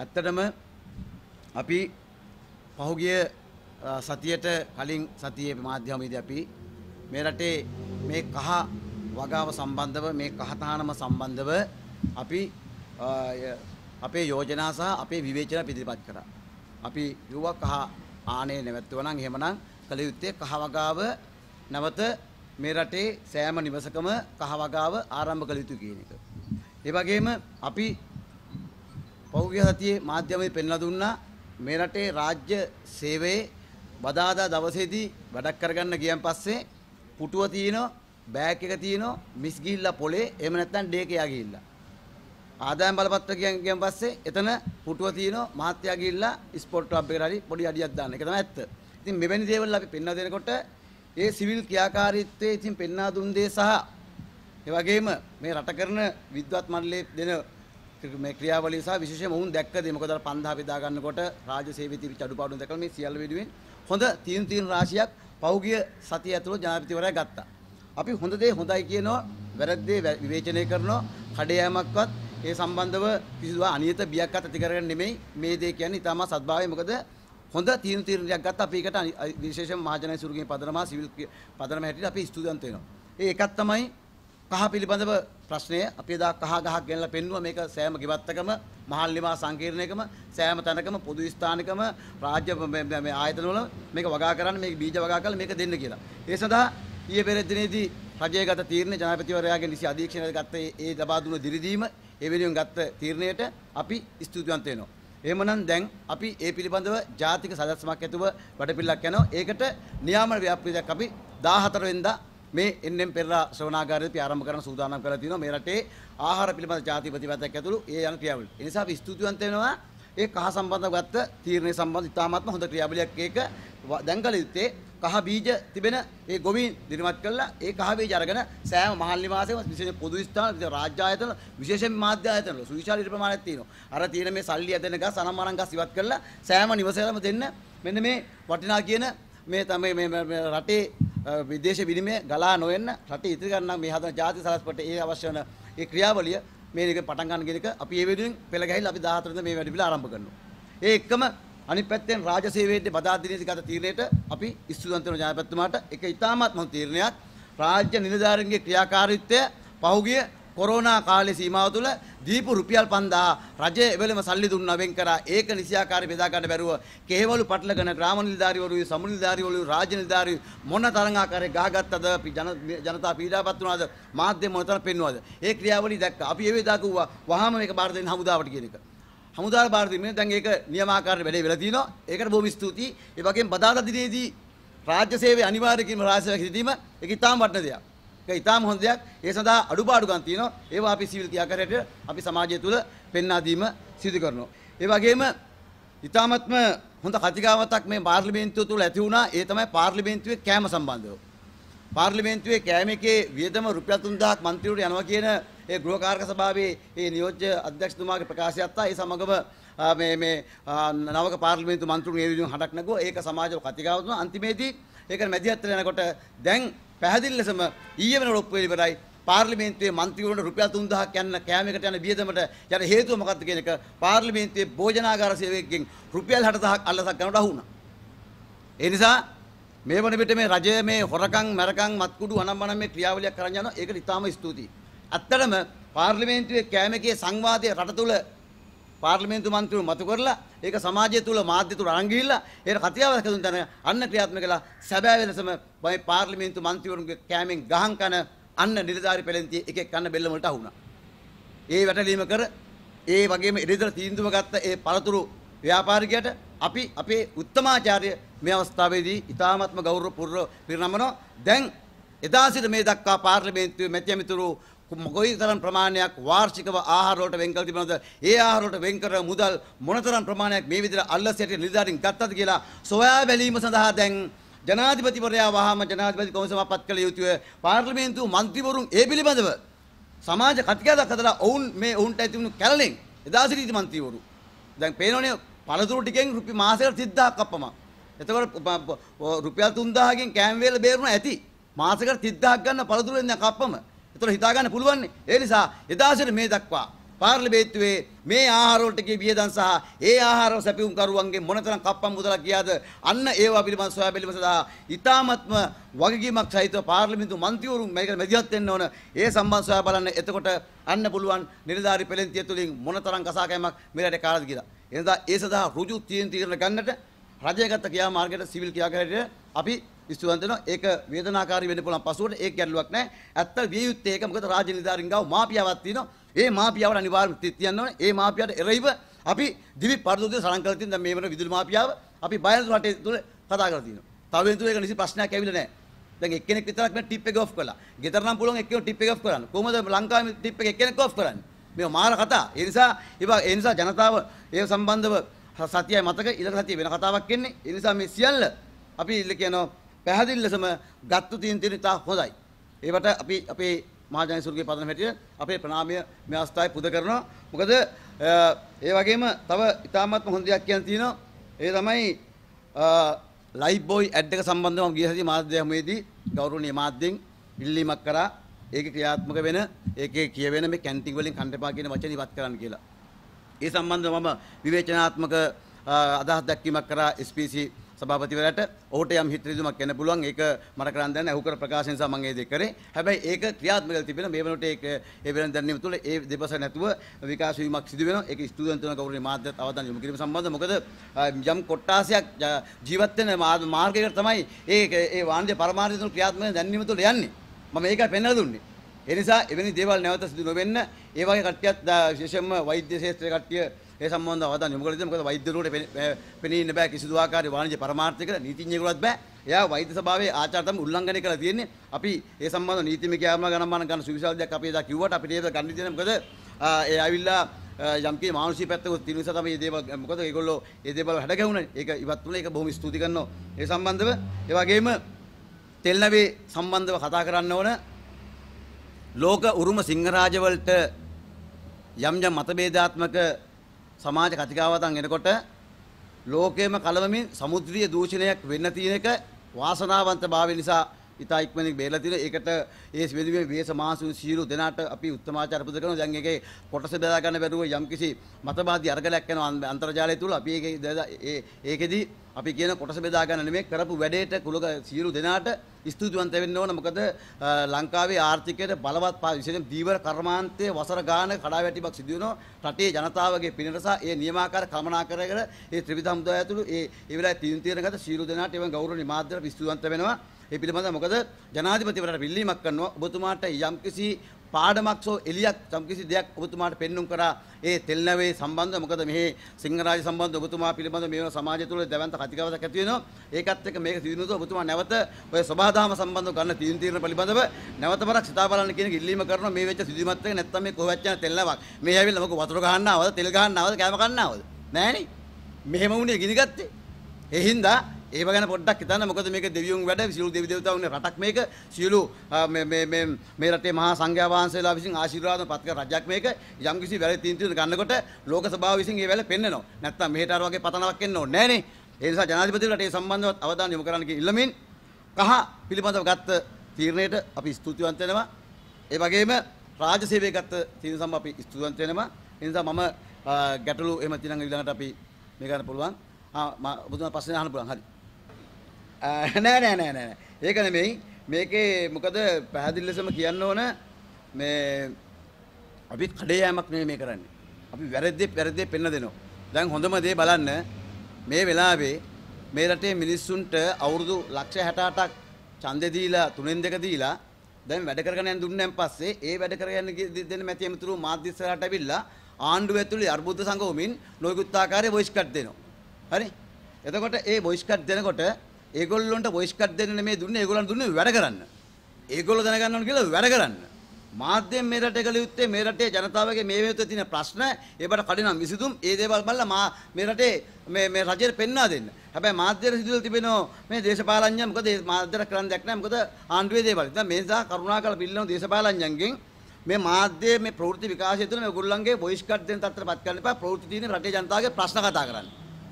ඇත්තටම අපි පහුගිය සතියට කලින් සතියේ මාධ්‍යමේදී අපි මේ රටේ මේ කහ වගාව සම්බන්ධව මේ කහ තහනම සම්බන්ධව අපි අපේ යෝජනා සහ අපේ විවේචන පිළිපත් කරා. අපි යුවක් කහ ආනේ නැවැත්තුවා නම් එහෙමනම් කළ යුත්තේ කහ වගාව නැවත මේ රටේ සෑම නිවසකම කහ වගාව ආරම්භ කළ යුතු කියන එක. ඒ වගේම අපි පෞග්‍ය සතියේ මාධ්‍යමයේ පෙන්ලා දුන්නා මේ රටේ රාජ්‍ය සේවයේ බදාදා දවසේදී වැඩක් කරගන්න ගියන් පස්සේ පුටුව තියෙනවා බෑග් එක තියෙනවා මිස් ගිහිල්ලා පොලේ එහෙම නැත්නම් ඩේක යා ගිහිල්ලා ආදායම් බලපත්‍ර කියන් ගියන් පස්සේ එතන පුටුව තියෙනවා මහත්යා ගිහිල්ලා ස්පෝට් හබ් එකට හරි පොඩි අඩියක් දාන්න ඒක තමයි ඇත්ත. ඉතින් මෙවැනි දේවල් අපි පෙන්වා දෙනකොට ඒ සිවිල් ක්‍රියාකාරීත්වයේ ඉතින් පෙන්වා දුන් දේ සහ ඒ වගේම මේ රට කරන විද්වත් මණ්ඩලයේ දෙන මේ ක්‍රියාවලිය සහ විශේෂයෙන්ම ඔවුන් දැක්කද මොකද අර 5000 බෙදා ගන්නකොට රාජ්‍ය සේවයේ තිබිච්ච අඩුපාඩු දැකලා මේ සියල්ල වෙනුවෙන් හොඳ තීන් තීන් රාශියක් පහුගිය සතිය ඇතුළත ජනාධිපතිවරයා ගත්තා. අපි හොඳ දේ හොඳයි කියනවා වැරද්දේ විවේචනය කරනවා කඩයෑමක්වත් ඒ සම්බන්ධව කිසිදු අනියත බියක් ඇති කරගෙන නෙමෙයි මේ දේ කියන්නේ ඊටම සත්භාවය මොකද හොඳ තීන් තීරණයක් ගත්ත අපි ඒකට විශේෂයෙන් මහජනයිසුරුගේ පදනම සිවිල් පදනම හැටියට අපි ස්තුතිවන්ත වෙනවා. ඒ එකක් තමයි කහ පිළිබඳව ප්‍රශ්නය අපි එදා කහ ගහක් ගෙනලා පෙන්නුවා මේක සෑම ගෙවත්තකම මහල් නිමා සංකීර්ණයකම සෑම තැනකම පොදු ස්ථානකම රාජ්‍ය මේ ආයතනවල මේක වගා කරන්න මේක බීජ වගා කරලා මේක දෙන්න කියලා. ඒ සඳහා ඊයේ පෙර දිනේදී රජයේ ගත තීරණය ජනාධිපතිවරයාගෙන් නිසි අධීක්ෂණයට ගත්ත ඒ ලබා දුන දිරිදීම ඒ වෙනුවෙන් ගත්ත තීරණයට අපි ස්තුතිවන්ත වෙනවා. එහෙමනම් දැන් අපි ඒ පිළිබඳව ජාතික සදස්මක් ඇතුව වැඩපිළිවෙලක් යනවා. ඒකට නියාමන ව්‍යාපෘතියක් අපි 14 වෙනිදා මේ එන්නම් පෙරලා ශ්‍රවණාගාරයේදී ආරම්භ කරන සූදානම් කරලා තියෙනවා මේ රටේ ආහාර පිළිබඳ ජාතිපතිවතක් ඇතුළු ඒ යන ක්‍රියාවලිය. ඒ නිසා අපි ස්තුතිවන්ත වෙනවා ඒ කහ සම්බන්ධව ගත්ත තීරණය සම්බන්ධ ඉතාමත්ම හොඳ ක්‍රියාවලියක් ඒක දැන් කළ යුත්තේ කහ බීජ තිබෙන ඒ ගොවීන් දිරිමත් කරලා ඒ කහ බීජ අරගෙන සෑම මහල් නිවාසයකම විශේෂ පොදු ස්ථාන රාජ්‍ය ආයතන විශේෂයෙන් මාධ්‍ය ආයතන වල සුවිශාලී ප්‍රමාණයක් තියෙනවා. අර තියෙන මේ සල්ලි ඇදෙන ගස් අනම්මනම් ගස් ඉවත් කරලා සෑම නිවසේම දෙන්න මෙන්න මේ වටිනා කියන මේ තමයි මේ රටේ විදේශ විනිමය ගලා නොවෙන්න රට ඉතිරි ගන්න මේ හදන ජාතික සලස්පට ඒ අවශ්‍ය වන ඒ ක්‍රියාවලිය මේක පටන් ගන්න කියන එක අපි ඒ වෙනුවෙන් පෙළ ගහලා අපි 14 වෙනිදා මේ වැඩ පිළිවෙල ආරම්භ කරනවා. ඒ එක්කම අනිත් පැත්තෙන් රාජ්‍ය සේවයේදී බදා දිනේදී ගත තීරණයට අපි ස්තුතිවන්ත වෙන ජනාධිපතිතුමාට ඒක ඉතාමත් හොඳ තීරණයක්. රාජ්‍ය නිලධාරීන්ගේ ක්‍රියාකාරීත්වය පහුගිය කොරෝනා කාලේ සීමාව තුළ දීපු රුපියල් 5000 රජය එවෙලම සල්ලි දුන්නා වෙන් කරා ඒක නිසියාකාරී බෙදා ගන්න බැරුව කේවලු පටලගෙන ග්‍රාම නිලධාරිවරු සමු නිලධාරිවරු රාජ්‍ය නිලධාරි මොන තරම් ආකාරයේ ගහගත්තද ජනතා පීඩාපත් වුණාද මාධ්‍ය මොන තරම් පෙන්වුවද ඒ ක්‍රියාවලිය දැක්කා අපි ඒ වේදා කිව්වා වහාම මේක බාර දෙන්න හමුදාවට කියන එක හමුදා භාරතීමේ දැන් ඒක නියමාකාරයට වැඩේ වෙලා තිනවා. ඒකට බොහොම ස්තුතියි. ඒ වගේම බදාදා දිනේදී රාජ්‍ය සේවය අනිවාර්ය කිරීම රාජ්‍ය සේවය කිරීම ඒක ඉතාම වටින දෙයක්. ඒක ඊටාම හොඳ දෙයක්. ඒ සඳහා අඩුපාඩුකම් තියෙනවා. ඒවා අපි සිවිල් ක්‍රියාකාරයට අපි සමාජය තුළ පෙන්වා දීම සිදු කරනවා. ඒ වගේම ඊටාමත්ම හොඳ කතිකාවතක් මේ පාර්ලිමේන්තුව තුළ ඇති වුණා. ඒ තමයි පාර්ලිමේන්තුවේ කෑම සම්බන්ධව. පාර්ලිමේන්තුවේ කෑම එකේ වියදම රුපියල් 3000ක් മന്ത്രിවරු යනවා කියන ඒ ගෘහකාරක සභාවේ ඒ නියෝජ්‍ය අධ්‍යක්ෂතුමාගේ ප්‍රකාශයත් ආ ඒ සමගම මේ මේ නවක පාර්ලිමේන්තු මන්ත්‍රීතුමෝ ඒ විදිහට හඩක් නැගුවා. ඒක සමාජව කතිකාවතුන අන්තිමේදී ඒක මැදිහත් වෙනකොට දැන් පැහැදිලි ලෙසම ඊයේ වෙන ඔරොප්පු ඉවරයි පාර්ලිමේන්තුවේ මන්ත්‍රීවරුන්ට රුපියල් 3000ක් යන්න කෑමකට යන වියදමට යන හේතුව මොකක්ද කියන එක පාර්ලිමේන්තුවේ භෝජනාගාර සේවකයන්ගෙන් රුපියල් 60000ක් අල්ලසක් ගන්නට අහු වුණා. ඒ නිසා මේ වන විට මේ රජය මේ හොරකම් මරකම් මත්කුඩු අනම්මනම් මේ ක්‍රියාවලියක් කරන් යනවා ඒකට ඉතාම ස්තුතියි. ඇත්තටම පාර්ලිමේන්තුවේ කෑමකේ සංවාදයේ රට තුළ පාර්ලිමේන්තු මන්ත්‍රීව මතු කරලා ඒක සමාජය තුල මාධ්‍ය තුල අරන් ගිහිල්ලා ඒක කතියාවක් දුන්න තැන අන්න ක්‍රියාත්මක කළා සැබෑ වෙනසම මේ පාර්ලිමේන්තු මන්ත්‍රීවරුන්ගේ කෑමෙන් ගහන් කන අන්න නිලධාරි පෙළෙන්තිය එකෙක් කන්න බෙල්ල වලට අහුණා. ඒ වැටලීම කර ඒ වගේම ඉදිරියට තීන්දුව ගත්ත ඒ පළතුරු ව්‍යාපාරිකයට අපි අපේ උත්තමාචාර්ය මේ අවස්ථාවේදී ඉතාමත්ම ගෞරවපූර්ව පිරිනමනවා. දැන් එදා සිට මේ දක්වා පාර්ලිමේන්තුවේ මැතිඇමතුරු කොයිතරම් ප්‍රමාණයක් වාර්ෂිකව ආහාර වලට වෙන් කළ තිබෙනවද? ඒ ආහාර වලට වෙන් කරන මුදල් මොනතරම් ප්‍රමාණයක් මේ විදිහට අල්ලස් යටි නිලධාරීන් ගත්තද කියලා සොයා බැලීම සඳහා දැන් ජනාධිපතිවරයා වහාම ජනාධිපති කොමිසම පත් කළ යුතුය. පාර්ලිමේන්තු මන්ත්‍රීවරුන් ඒ පිළිබඳව සමාජ කතිකාවක් හදලා ඔවුන් මේ ඔවුන්ට ඇති වුණු කැළලෙන් එදා සිටි මන්ත්‍රීවරු දැන් පේනවනේ පළතුරු ටිකෙන් රුපියල් මාසෙකට 30000ක් අප්පමා. එතකොට රුපියල් 3000කින් කෑම වේල බේරුණා ඇති. මාසෙකට 30000ක් ගන්න පළතුරුෙන් දැන් කප්පම. එතකොට හිතා ගන්න පුළුවන් ඒ නිසා එදා සිට මේ දක්වා පාර්ලිමේන්තුවේ මේ ආහාර වලට ගිය වියදම් සහ ඒ ආහාර සැපයුම් කරුවන්ගේ මොනතරම් කප්පම් මුදලක් ගියාද අන්න ඒවා පිළිබඳ සොයා බැලීම සඳහා ඉතාමත්ම වගකීමක් සහිතව පාර්ලිමේන්තු මන්ත්‍රීවරුන් මේකට මැදිහත් වෙන්න ඕන ඒ සම්බන්ධ සොයා බලන්න එතකොට අන්න පුළුවන් නිලධාරි පෙළෙන්තිය තුලින් මොනතරම් කසාකෑමක් මෙරට කාලද කියලා එනිසා ඒ සඳහා ඍජු තීරණ ගන්නට රජය ගත්ත ක්‍රියා මාර්ගයට සිවිල් ක්‍රියාකාරීට අපි ස්තුතිවන්ත වෙනවා. ඒක වේදනාකාරී වෙන්න පුළුවන් පසුවට ඒක ගැටලුවක් නැහැ. ඇත්ත විය යුත්තේ ඒක. මොකද රාජ්‍ය නිලධාරීන් ගාව මාපියාවක් තියෙනවා. ඒ මාපියාවට අනිවාර්යයෙන් තියන්න ඕනේ. ඒ මාපියාවට එරෙහිව අපි දිවි පරිදුදේ සලං කරලා තියෙන දැන් මේ වෙන විදුලි මාපියාව අපි බයන රටේ තුල කතා කරලා තියෙනවා. තව වෙන තුල ඒක නිසි ප්‍රශ්නයක් ඇවිල්ලා නැහැ. දැන් එක්කෙනෙක් විතරක් මේ ටිප් එක ඔෆ් කළා. ගෙදර නම් පුළුවන් එක්කෙනෙක් ටිප් එක ඔෆ් කරන්න. කොහොමද ලංකාවේ ටිප් එක එක්කෙනෙක් ඔෆ් කරන්නේ? මේ මාර කතා. ඒ නිසා ඒ නිසා ජනතාව ඒ සම්බන්ධව සතියයි මතක ඊළඟ සතිය වෙන කතාවක් එන්නේ. ඒ නිසා මේ සියල්ල අපි ඉල්ල කියනවා පැහැදිලි ලෙසම ගත්තු තියෙන තියෙන තා හොඳයි. ඒවට අපි අපේ මහජනසුරුගේ පදන හැටියට අපේ ප්‍රණාමය මේ අවස්ථාවේ පුද කරනවා. මොකද ඒ වගේම තව ඉතාමත්ම හොඳ දෙයක් කියන්න තියෙනවා. ඒ තමයි ලයිව් බොයි ඇඩ් එක සම්බන්ධව මම ගිය සතියේ මාධ්‍යමේදී ගෞරවනීය මාධ්‍යෙන් ඉල්ලීමක් කරා ඒකේ ක්‍රියාත්මක වෙන ඒකේ කියවෙන මේ කැන්ටින් වලින් කන්න එපා කියන වචන ඉවත් කරන්න කියලා. ඒ සම්බන්ධව මම විවේචනාත්මක අදහස් දැක්වීමක් කරා SPC සභාපතිවරයාට ඔහුට යම් හිත රිදුමක් එන්න පුළුවන් ඒක මට කරන් දැන ඇහු කර ප්‍රකාශය නිසා මම ඒ දේ කරේ හැබැයි ඒක ක්‍රියාත්මක වෙලා තිබෙන මේ වෙනකොට ඒක ඒ වෙන දැනුම තුළ ඒ දෙපස නැතුව විකාශ වීමක් සිදු වෙනවා ඒක ස්තුදන්තුන ගෞරවනීය මාධ්‍යත් අවධානය යොමු කිරීම සම්බන්ධ මොකද යම් කොට්ටාසයක් ජීවත් වෙන මාර්ගයකට තමයි ඒ ඒ වාණිජ පරමාර්ථය තුළ ක්‍රියාත්මක දැනුම තුළ යන්නේ මම ඒකයි පෙන්වලා දුන්නේ ඒ නිසා එවැනි දේවල් නැවත සිදු නොවෙන්න ඒ වගේ කට්ටියත් විශේෂයෙන්ම වෛද්‍ය ශාස්ත්‍රයේ කට්ටිය ඒ සම්බන්ධව අවධානය යොමු කරලා තියෙනවා. මොකද වෛද්‍යවරුන්ට පෙනී ඉන්න බෑ කිසිදු ආකාරයේ වාණිජ පරමාර්ථයකට නීතිඥයෙකුලත් බෑ. එයා වෛද්‍ය සභාවේ ආචාර තමයි උල්ලංඝනය කරලා තියෙන්නේ. අපි ඒ සම්බන්ධව නීතිමය කෑම ගණන්මාන ගන්න සුවිසල් දෙයක් අපි එදා කිව්වට අපිට ඒක ගන්න දෙන්නේ මොකද ඒ ආවිල්ලා යම්කි මානසික පැත්තකුත් තියෙන නිසා තමයි මේ දේවල් මොකද ඒගොල්ලෝ මේ දේවල් හැඩ ගැහුණා. ඒක ඉවත් වුණා. ඒක බොහොම ස්තුති කරනවා. ඒ සම්බන්ධව ඒ වගේම තෙල්නවේ සම්බන්ධව කතා කරන්න ඕන ලෝක උරුම සිංහරාජවලට යම් යම් මතභේදාත්මක සමාජ කතිකාවතන් එනකොට ලෝකයේම කලවමින් සමුද්‍රීය දූෂණයක් වෙන්න තියෙන එක වාසනාවන්ත භාවය නිසා ඉතා ඉක්මනින් බේරලා තියෙන. ඒකට ඒ වෙනුවෙන් වේස මහසුන් සීරු දෙනාට අපි උත්තමාචාර පුද කරනවා. දැන් ඒකේ කොටස බෙදා ගන්න බැරුව යම්කිසි මතවාදී අරගලයක් යන අන්තර්ජාලය තුල අපි ඒකේ ඒකෙදී අපි කියන කොටස බෙදා ගන්න නෙමෙයි කරපු වැඩේට කුලක සීරු දෙනාට ස්තුතිවන්ත වෙන්න ඕන මොකද ලංකාවේ ආර්ථිකයට බලවත් විශේෂයෙන් දීවර කර්මාන්තයේ වසර ගාන කඩාවැටීමක් සිදු වෙනවා රටේ ජනතාවගේ පිනරසා ඒ නියමාකාර කමනාකරගෙන ඒ ත්‍රිවිධ හමුදාය ඇතුළු ඒ ඒ වෙලාවේ තීන්තිරගත සීරු දෙනාට එවන් ගෞරවණීය මාධ්‍යර ස්තුතිවන්ත වෙනවා ඒ පිළිබඳව මොකද ජනාධිපතිවරයාට පිළිීමක් කරනවා ඔබතුමාට යම්කිසි පාඩමක් සෝ එලියක් යම්කිසි දෙයක් ඔබතුමාට පෙන්눔 කරා ඒ තෙල්නවේ සම්බන්ධ මොකද මෙහි සිංහරාජ සම්බන්ධ ඔබතුමා පිළිබඳව මේව සමාජය තුළ දැවන්ත කතිකාවතක් ඇති වෙනවා ඒකත් එක්ක මේක සිදුනොත් ඔබතුමා නැවත ඔය සබහාදාම සම්බන්ධව ගන්න තීන් තීරණ පිළිබඳව නැවත වරක් සිතා බලන්න කියන ඉල්ලීම කරනවා මේ වෙච්ච සිදුවීමත් එක්ක නැත්තම් මේ කොහොමද යන තෙල්නාවක් මේ ඇවිල්ලා මොකද වතුර ගහන්න ආවද තෙල් ගහන්න ආවද කෑම කන්න ආවද නෑනේ මෙහෙම වුණේ ගිනිගත්තේ එහින්දා ඒව ගැන පොඩ්ඩක් හිතන්න මොකද මේක දෙවියුන් වැඩ සියලු දෙවි දේවතාවුන් රටක් මේක සියලු මේ මේ මේ මේ රටේ මහා සංඝයා වහන්සේලා විසින් ආශිර්වාද පත් කර රජයක් මේක යම්කිසි වැරදි තීන්දුව ගන්නකොට ලෝක සභාව විසින් ඒ වැල පෙන්නනවා නැත්නම් මෙහෙට අර වගේ පතනාවක් එන්න ඕනේ නෑනේ ඒ නිසා ජනාධිපතිවරයාට ඒ සම්බන්ධව අවධානය යොමු කරන්න කිල්ලමින් කහ පිළිබඳව ගත්ත තීරණයට අපි ස්තුතිවන්ත වෙනවා. ඒ වගේම රාජ්‍ය සේවයේ ගත්ත තීරණ සම්බන්ධව අපි ස්තුතිවන්ත වෙනවා. ඒ නිසා මම ගැටලු එහෙම තියෙනවා ඊළඟට අපි මේ ගන්න පුළුවන්. ආ මම ඔබතුමා පස්සේ අහන්න පුළුවන්. හරි. නෑ නෑ නෑ නෑ ඒක නෙමෙයි මේකේ මොකද පැහැදිලි ලෙසම කියන්න ඕන මේ අපි කඩේ යෑමක් නෙමෙයි මේ කරන්නේ. අපි වැරදි වැරදි පෙන්න දෙනවා. දැන් හොඳම දේ බලන්න මේ වෙලාවේ මේ රටේ මිනිස්සුන්ට අවුරුදු ලක්ෂ හැටාටක් ඡන්දෙ දීලා තුනෙන් දෙක දීලා දැන් වැඩ කරගෙන යන දුන්නන් පස්සේ ඒ වැඩ කරගෙන දෙන්න මැති ඇමතුරු මාධ්‍ය ඉස්සරහට ඇවිල්ලා ආණ්ඩුව ඇතුළේ අර්බුද සංගමමින් නොයෙකුත් ආකාරයේ වොයිස් කට් දෙනවා. හරි? එතකොට ඒ වොයිස් කට් දෙනකොට ඒගොල්ලොන්ට වොයිස් කට් දෙන්න මේ දුන්නේ ඒගොල්ලන් දුන්නේ වැඩ කරන්න. ඒගොල්ලෝ දැනගන්න ඕන කියලා වැඩ කරන්න. මාධ්‍යයෙන් මේ රටේ කළ යුත්තේ මේ රටේ ජනතාවගේ මේ වෙත තියෙන ප්‍රශ්න ඒවට කඩිනම් විසඳුම් ඒ දේවල් බලලා මා මේ රටේ මේ මේ රජයට පෙන්වා දෙන්න. හැබැයි මාධ්‍යයට සිදුවලා තිබෙනවා මේ දේශපාලඥයන් මොකද මාධ්‍යර කරන්න දෙයක් නැහැ මොකද ආණ්ඩුවේ දේවල්. දැන් මේ නිසා කරුණාකරලා පිළිනව දේශපාලඥයන්ගෙන් මේ මාධ්‍යයේ මේ ප්‍රවෘත්ති විකාශය තුළ මේ ගොල්ලන්ගේ වොයිස් කට් දෙන තත්ත්වයටපත් කරන්න එපා. ප්‍රවෘත්ති තියෙන රටේ ජනතාවගේ ප්‍රශ්න කතා කරන්න.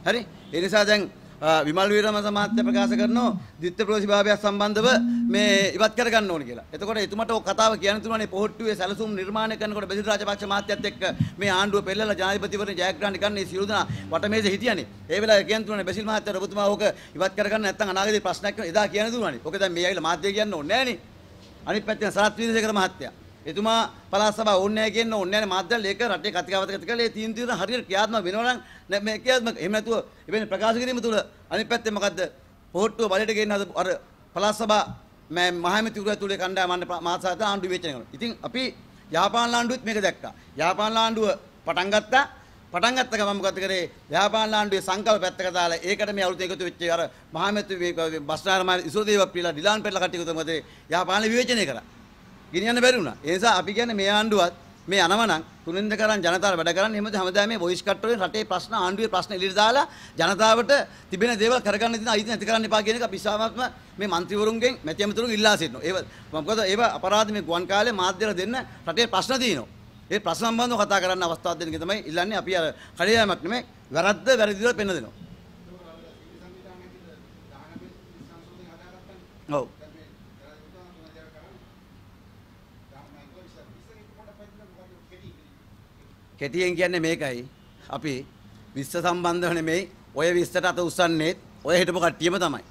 හරි? ඒ නිසා දැන් විමල් වීරම සමාත්‍ය ප්‍රකාශ කරනවා ද්විත්ව ප්‍රවේශභාවය සම්බන්ධව මේ ඉවත් කරගන්න ඕන කියලා. එතකොට එතුමට ඔය කතාව කියන්න තුනනේ පොහොට්ටුවේ සැලසුම් නිර්මාණය කරනකොට බෙසිල් රාජපක්ෂ මහත්තයත් එක්ක මේ ආණ්ඩුව පෙරලලා ජනාධිපතිවරණ ජයග්‍රහණ ගන්න මේ සියලු දෙනා වටමේසේ හිටියනේ. ඒ වෙලාවේ කියන්න තුනනේ බෙසිල් මහත්තයා රොබතුමා ඕක ඉවත් කරගන්න නැත්නම් අනාගතේ ප්‍රශ්නයක් එදා කියන තුනනේ. ඔක දැන් මේ ඇවිල්ලා මාධ්‍ය කියන්න ඕනේ නෑනේ. අනිත් පැත්තෙන් සරත් විදේශකර මහත්තයා එතුමා පළාත් සභාව ඕනේ නැහැ කියන්න ඕනේ නැහැ මාධ්‍යවල ඒක රටේ කතිකාවතගත කරලා ඒ තීන්දුව දින හරියට ක්‍රියාත්මක වෙනවා නම් මේ ක්‍රියාත්මක එහෙම නැතුව එවැනි ප්‍රකාශ කිරීම තුළ අනිත් පැත්තේ මොකද්ද පොහොට්ටුව බලයට ගේන්න අද අර පළාත් සභාව මෑ මහමැතිවරයා තුලේ කණ්ඩායම මාසාත ආණ්ඩු විවේචනය කරනවා. ඉතින් අපි යාපාන ලාණ්ඩුවෙත් මේක දැක්කා. යාපාන ලාණ්ඩුව පටන් ගත්තා. පටන් ගත්ත ගමන් මොකද කරේ? යාපාන ලාණ්ඩුවේ සංකල්ප පැත්තක දාලා ඒකට මේ අලුතෙන් එකතු වෙච්ච අර මහමැතිව බස්නාර මාරි ඉසෝදේව ප්‍රීලා දිලාන් පෙරලා කට්ටිය උතමද යාපාන විවේචනය කරා. ගෙනියන්න බැරි වුණා. ඒ නිසා අපි කියන්නේ මේ ආණ්ඩුවත් මේ යනවනම් තුනින්ද කරන් ජනතාවට වැඩ කරන්න එහෙමද හැමදාම මේ වොයිස් කට් වලින් රටේ ප්‍රශ්න ආණ්ඩුවේ ප්‍රශ්න එළියට දාලා ජනතාවට තිබෙන දේවල් කරගන්න දෙන අයිති නැති කරන්න එපා කියන එක අපි ඉස්සාවත්ම මේ මන්ත්‍රීවරුන්ගෙන් මැති ඇමතිවරුන් ඉල්ලා සිටිනවා. ඒව මොකද ඒව අපරාධ මේ ගුවන් කාලේ මාධ්‍යවල දෙන්න රටේ ප්‍රශ්න තියෙනවා. ඒ ප්‍රශ්න සම්බන්ධව කතා කරන්න අවස්ථාවක් දෙන්න තමයි ඉල්ලන්නේ අපි අර කඩියාමක් නෙමෙයි වැරද්ද වැරදි දේවල් පෙන්න දෙනවා. ඔව් කෙටියෙන් කියන්නේ මේකයි. අපි විශ්ස සම්බන්ධව නෙමෙයි ඔය 20ට අත උස්සන්නේත් ඔය හිටපු කට්ටියම තමයි.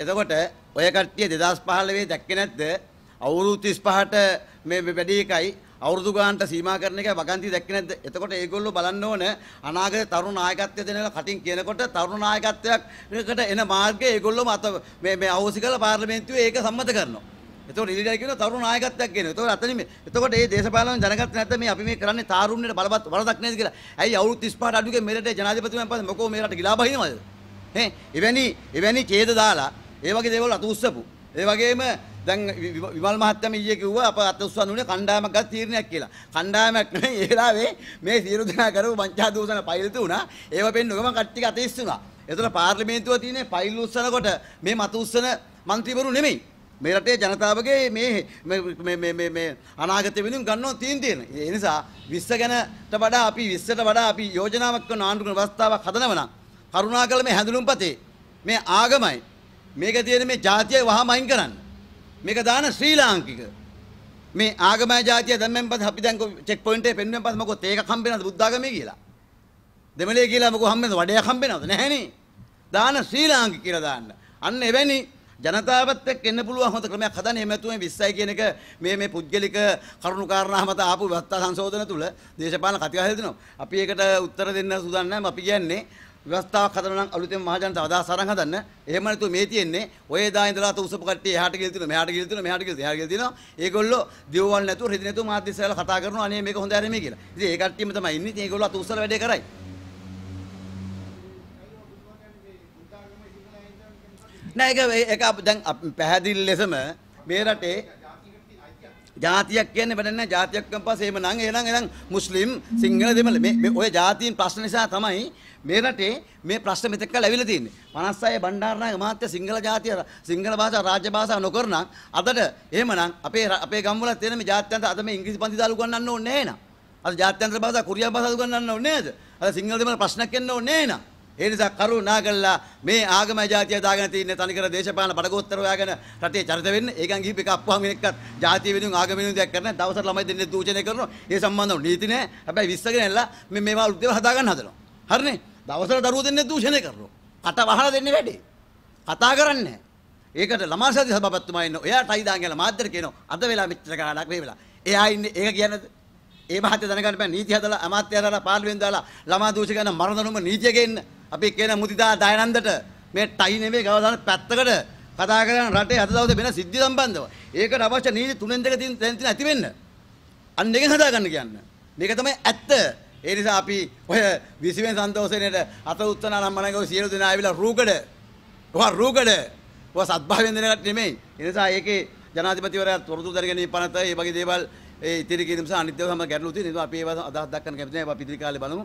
එතකොට ඔය කට්ටිය 2015 දැක්කේ නැද්ද? අවුරුදු 35ට මේ වැඩි එකයි අවුරුදු ගානට සීමා කරන එක වගන්ති දැක්කේ නැද්ද? එතකොට ඒගොල්ලෝ බලන්න ඕන අනාගත තරුණ නායකත්වය දෙනවා කටින් කියනකොට තරුණ නායකත්වයකට එන මාර්ගය ඒගොල්ලෝම අත මේ මේ අවශ්‍ය කරලා පාර්ලිමේන්තුවේ ඒක සම්මත කරනවා. එතකොට ඉලිඩයි කියන තරුණ නායකත්වයක් ගේනවා. එතකොට අතනින් මේ එතකොට මේ දේශපාලන ජනගත නැත්නම් මේ අපි මේ කරන්නේ තාරුණ්‍යයට බලවත් වරදක් නේද කියලා. ඇයි අවුරුදු 35ට අඩුගේ මෙරට ජනාධිපතිතුමන් පස්සේ මොකෝ මේ රට ගිලා බහිනවද? ඈ එවැනි එවැනි ඡේද දාලා ඒ වගේ දේවල් අත උස්සපු. ඒ වගේම දැන් විමල් මහත්තයා මේ ඊයේ කිව්වා අප අත උස්සන්න උනේ කණ්ඩායමක් ගත් තීරණයක් කියලා. කණ්ඩායමක් නෙවෙයි ඒ වෙලාවේ මේ සියලු දෙනා කරපු වංචා දූෂණ පයිලතු වුණා. ඒව පෙන්නු ගමන් කට්ටිය අත ඉස්සුණා. එතකොට පාර්ලිමේන්තුව තියෙන පයිල් උස්සනකොට මේ මත උස්සන മന്ത്രിවරු නෙමෙයි. මේ රටේ ජනතාවගේ මේ අනාගත විඳුම් ගන්නව තීන් තියෙන. ඒ නිසා 20 ගැනට වඩා අපි 20ට වඩා අපි යෝජනාවක් කරන ආණ්ඩුක්‍රම අවස්ථාවක් හදනවා නම් කරුණාකර මේ හැඳුනුම්පතේ මේ ආගමයි මේක තියෙන මේ ජාතියයි වහම අයින් කරන්න. මේක දාන ශ්‍රී ලාංකික මේ ආගමයි ජාතිය දැන් මම පස්සේ අපි දැන් චෙක් පොයින්ට් එකේ පෙන්නුවෙන් පස්සේ මොකෝ තේකක් හම්බෙනවද බුද්ධාගමේ කියලා. දෙමළේ කියලා මොකෝ හම්බෙනවද වඩයක් හම්බෙනවද නැහැනේ. දාන ශ්‍රී ලාංකික කියලා දාන්න. අන්න එවැනි ජනතාවත් එක්ක එන්න පුළුවන් හොඳ ක්‍රමයක් හදන්න. එහෙම නැතුව මේ 20යි කියන එක මේ මේ පුද්ගලික කරුණු කාරණා මත ආපු වත්තා සංශෝධන තුල දේශපාලන කතිකාහල් දෙනවා. අපි ඒකට උත්තර දෙන්න සූදානම් නැහැ. අපි කියන්නේ ව්‍යවස්ථාවක් හදනවා නම් අලුතෙන් මහජනතාව අදහස් අරන් හදන්න. එහෙම නැතුව මේ තියෙන්නේ ඔය දා ඉඳලා අත උසපු කට්ටිය එහාට ගිහලා තියෙනවා, මෙහාට ගිහලා තියෙනවා, මෙහාට ගිහලා තියෙනවා, එහාට ගිහලා තියෙනවා. ඒගොල්ලෝ දියවවල් නැතුව රෙදි නැතුව මාධ්‍ය ඉස්සරහා කතා කරනවා අනේ මේක හොඳ ඇරෙමේ කියලා. ඉතින් ඒ කට්ටියම තමයි ඉන්නේ. ඉතින් ඒගොල්ලෝ අත උසලා වැඩේ කරයි. නෑ ඒක ඒක දැන් පැහැදිලි ලෙසම මේ රටේ ජාතියක් කියන්නේ වැඩ නැහැ ජාතියක්කම් පස්සේ එහෙම නම් එහෙනම් එහෙනම් මුස්ලිම් සිංහල දෙමළ මේ ඔය ජාතීන් ප්‍රශ්න නිසා තමයි මේ රටේ මේ ප්‍රශ්න මෙතෙක් කල් ඇවිල්ලා තියෙන්නේ 56 බණ්ඩාරනායක මහත්තයා සිංහල ජාතිය සිංහල භාෂාව රාජ්‍ය භාෂාව නොකර නම් අදට එහෙමනම් අපේ අපේ ගම්වල තියෙන මේ ජාත්‍යන්තර අද මේ ඉංග්‍රීසි පන්ති දාලා උගන්වන්න ඕනේ නැහැ නේද අද ජාත්‍යන්තර භාෂාව කුරියා භාෂාව උගන්වන්න ඕනේ නේද අද සිංහල දෙමළ ප්‍රශ්නක් එන්න ඕනේ නැහැ නේද ඒ නිසා කරුණා කළා මේ ආගම ජාතිය දාගෙන තියෙන තනිකර දේශපාලන බඩගෝත්තර හොයාගෙන රටේ චරිත වෙන්න ඒකන් ගිහින් එක අප්පුවම කෙනෙක්වත් ජාතිය වෙනුවෙන් ආගම වෙනුවෙන් දෙයක් කරන දවසට ළමයි දෙන්නේ දූෂණය කරනවා ඒ සම්බන්ධව නීති නැහැ හැබැයි විශ්සගෙන ඇල්ලා මේ මේවා උද්දේව හදාගන්න හදනවා හරිනේ දවසට දරුවෝ දෙන්නේ දූෂණය කරනවා කට වහලා දෙන්නේ වැඩේ කතා කරන්නේ ඒකට ළමා සභාපති සභාපතිතුමා ඉන්න එයාටයි දාන් කියලා මාධ්‍යර කියනවා අද වෙලා මෙච්චර කාලක් මේ වෙලා එයා ඉන්නේ ඒක කියන්නද ඒ මහත්ය දැනගන්න බෑ නීති හදලා අමාත්‍ය හදලා පාර්ලිමේන්තුව දාලා ළමා දූෂණය කරන මරණ දනුම නීතියක ඉන්නේ අපි කියන මුදිතා දයනන්දට මේ ටයි නෙමෙයි ගව දාන පැත්තකට කතා කරන රටේ අද දවසේ වෙන සිද්ධි සම්බන්ධව. ඒකට අවශ්‍ය නීති තුනෙන් දෙක තියෙන තැන තියෙන ඇති වෙන්න. අන්න එකෙන් හදා ගන්න කියන්නේ. මේක තමයි ඇත්ත. ඒ නිසා අපි ඔය 20 වෙනි සන්තෝෂේනේට අත උත්තර නම් මනගේ සියලු දෙනා ආවිලා රූගඩ. ඔවා රූගඩ. ඔවා සත්භාවයෙන් දෙන කට නෙමෙයි. ඒ නිසා ඒකේ ජනාධිපතිවරයා තොරතුරු දැනගැනීම පනත ඒ වගේ දේවල් ඒ ඉතිරි කිරීම සහ අනිත්‍යව සම ගැටලු තියෙනවා. අපි ඒවා අදහස් දක්වන්න කැමති නැහැ. ඒවා පිටිකාලේ බලමු.